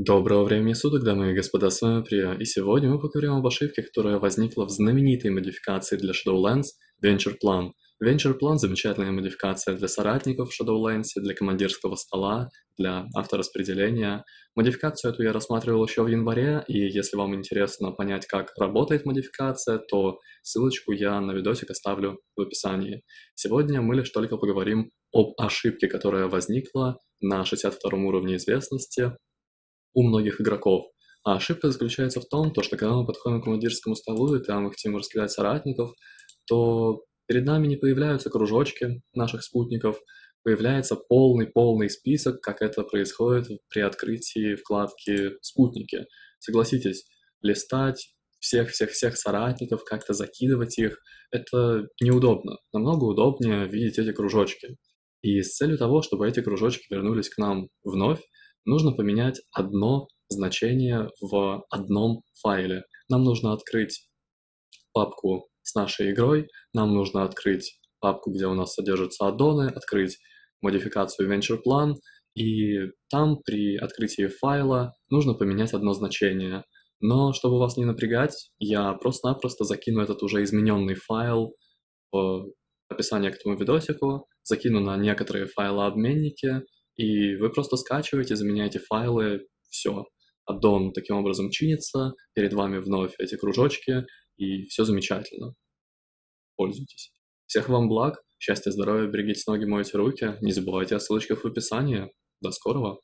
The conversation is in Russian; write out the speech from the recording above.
Доброго времени суток, дамы и господа, с вами Прия, и сегодня мы поговорим об ошибке, которая возникла в знаменитой модификации для Shadowlands Venture Plan. Venture Plan – замечательная модификация для соратников в Shadowlands, для командирского стола, для автораспределения. Модификацию эту я рассматривал еще в январе, и если вам интересно понять, как работает модификация, то ссылочку я на видосик оставлю в описании. Сегодня мы лишь только поговорим об ошибке, которая возникла на 62 уровне известности у многих игроков. А ошибка заключается в том, то, что когда мы подходим к командирскому столу и там мы хотим раскидать соратников, то перед нами не появляются кружочки наших спутников, появляется полный-полный список, как это происходит при открытии вкладки «Спутники». Согласитесь, листать всех-всех-всех соратников, как-то закидывать их, это неудобно. Намного удобнее видеть эти кружочки. И с целью того, чтобы эти кружочки вернулись к нам вновь, нужно поменять одно значение в одном файле. Нам нужно открыть папку с нашей игрой, нам нужно открыть папку, где у нас содержатся аддоны, открыть модификацию Venture Plan, и там при открытии файла нужно поменять одно значение. Но чтобы вас не напрягать, я просто-напросто закину этот уже измененный файл в описание к этому видосику, закину на некоторые файлообменники, обменники и вы просто скачиваете, заменяете файлы, все. Аддон таким образом чинится, перед вами вновь эти кружочки, и все замечательно. Пользуйтесь. Всех вам благ, счастья, здоровья, берегите ноги, мойте руки, не забывайте о ссылочках в описании. До скорого!